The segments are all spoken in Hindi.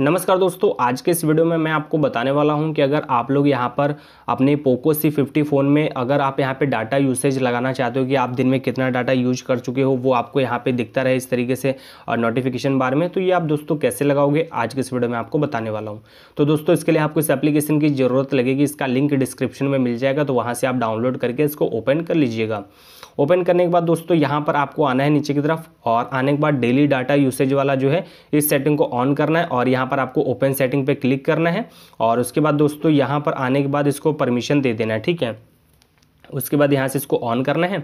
नमस्कार दोस्तों आज के इस वीडियो में मैं आपको बताने वाला हूं कि अगर आप लोग यहां पर अपने पोको सी फिफ्टी फ़ोन में अगर आप यहां पे डाटा यूसेज लगाना चाहते हो कि आप दिन में कितना डाटा यूज कर चुके हो वो आपको यहां पे दिखता रहे इस तरीके से और नोटिफिकेशन बार में तो ये आप दोस्तों कैसे लगाओगे आज के इस वीडियो में आपको बताने वाला हूँ तो दोस्तों इसके लिए आपको इस एप्लीकेशन की ज़रूरत लगेगी इसका लिंक डिस्क्रिप्शन में मिल जाएगा तो वहाँ से आप डाउनलोड करके इसको ओपन कर लीजिएगा ओपन करने के बाद दोस्तों यहाँ पर आपको आना है नीचे की तरफ और आने के बाद डेली डाटा यूसेज वाला जो है इस सेटिंग को ऑन करना है और यहाँ यहाँ पर आपको ओपन सेटिंग पे क्लिक करना है और उसके बाद दोस्तों यहाँ पर आने के बाद इसको परमिशन दे देना है ठीक है उसके बाद यहाँ से इसको ऑन करना है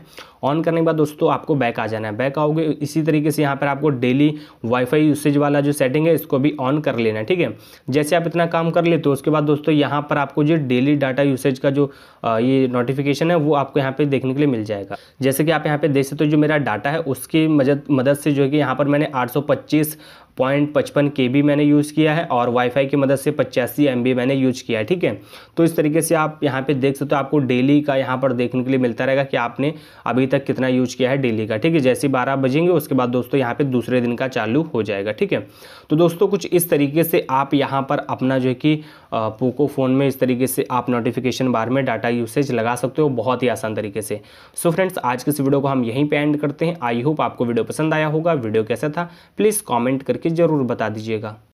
ऑन करने के बाद दोस्तों आपको बैक आ जाना है बैक आओगे इसी तरीके से यहाँ पर आपको डेली वाईफाई यूसेज वाला जो सेटिंग है इसको भी ऑन कर लेना है ठीक है जैसे आप इतना काम कर लेते हो उसके बाद दोस्तों यहाँ पर आपको जो डेली डाटा यूसेज का जो ये नोटिफिकेशन है वो आपको यहाँ पर देखने के लिए मिल जाएगा जैसे कि आप यहाँ पर देख सकते हो जो मेरा डाटा है उसकी मदद मदद से जो है कि यहाँ पर मैंने आठ पॉइंट पचपन के बी मैंने यूज़ किया है और वाईफाई की मदद से पचासी एम बी मैंने यूज किया है ठीक है तो इस तरीके से आप यहाँ पे देख सकते हो तो आपको डेली का यहाँ पर देखने के लिए मिलता रहेगा कि आपने अभी तक कितना यूज किया है डेली का ठीक है जैसे बारह बजेंगे उसके बाद दोस्तों यहाँ पर दूसरे दिन का चालू हो जाएगा ठीक है तो दोस्तों कुछ इस तरीके से आप यहाँ पर अपना जो है कि पोको फ़ोन में इस तरीके से आप नोटिफिकेशन बार में डाटा यूसेज लगा सकते हो बहुत ही आसान तरीके से सो so फ्रेंड्स आज के इस वीडियो को हम यहीं पे एंड करते हैं आई होप आपको वीडियो पसंद आया होगा वीडियो कैसा था प्लीज़ कॉमेंट करके ज़रूर बता दीजिएगा